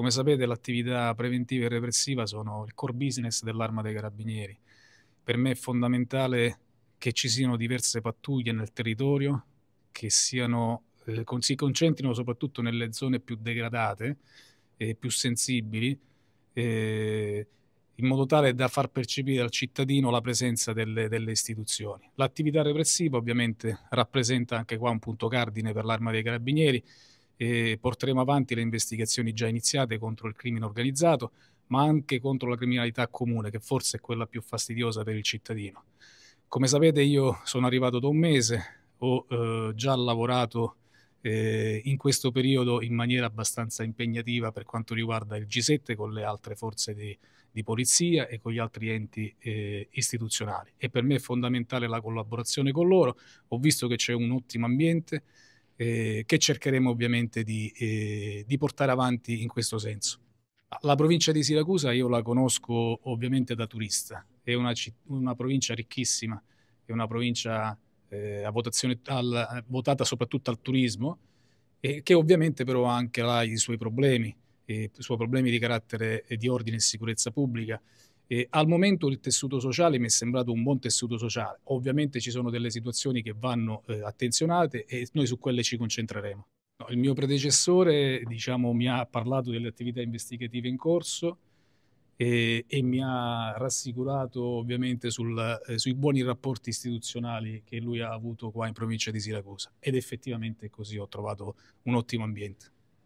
Come sapete l'attività preventiva e repressiva sono il core business dell'arma dei carabinieri. Per me è fondamentale che ci siano diverse pattuglie nel territorio, che siano, eh, si concentrino soprattutto nelle zone più degradate e più sensibili, eh, in modo tale da far percepire al cittadino la presenza delle, delle istituzioni. L'attività repressiva ovviamente rappresenta anche qua un punto cardine per l'arma dei carabinieri, e porteremo avanti le investigazioni già iniziate contro il crimine organizzato, ma anche contro la criminalità comune, che forse è quella più fastidiosa per il cittadino. Come sapete io sono arrivato da un mese, ho eh, già lavorato eh, in questo periodo in maniera abbastanza impegnativa per quanto riguarda il G7 con le altre forze di, di polizia e con gli altri enti eh, istituzionali e per me è fondamentale la collaborazione con loro. Ho visto che c'è un ottimo ambiente, eh, che cercheremo ovviamente di, eh, di, portare avanti in questo senso. La provincia di Siracusa io la conosco ovviamente da turista, è una, una provincia ricchissima, è una provincia eh, al, votata soprattutto al turismo, che ovviamente però ha anche i suoi problemi, i suoi problemi di carattere di ordine e sicurezza pubblica. E al momento il tessuto sociale mi è sembrato un buon tessuto sociale. Ovviamente ci sono delle situazioni che vanno eh, attenzionate e noi su quelle ci concentreremo. No, il mio predecessore diciamo, mi ha parlato delle attività investigative in corso e, e mi ha rassicurato ovviamente sul, eh, sui buoni rapporti istituzionali che lui ha avuto qua in provincia di Siracusa ed effettivamente così ho trovato un ottimo ambiente.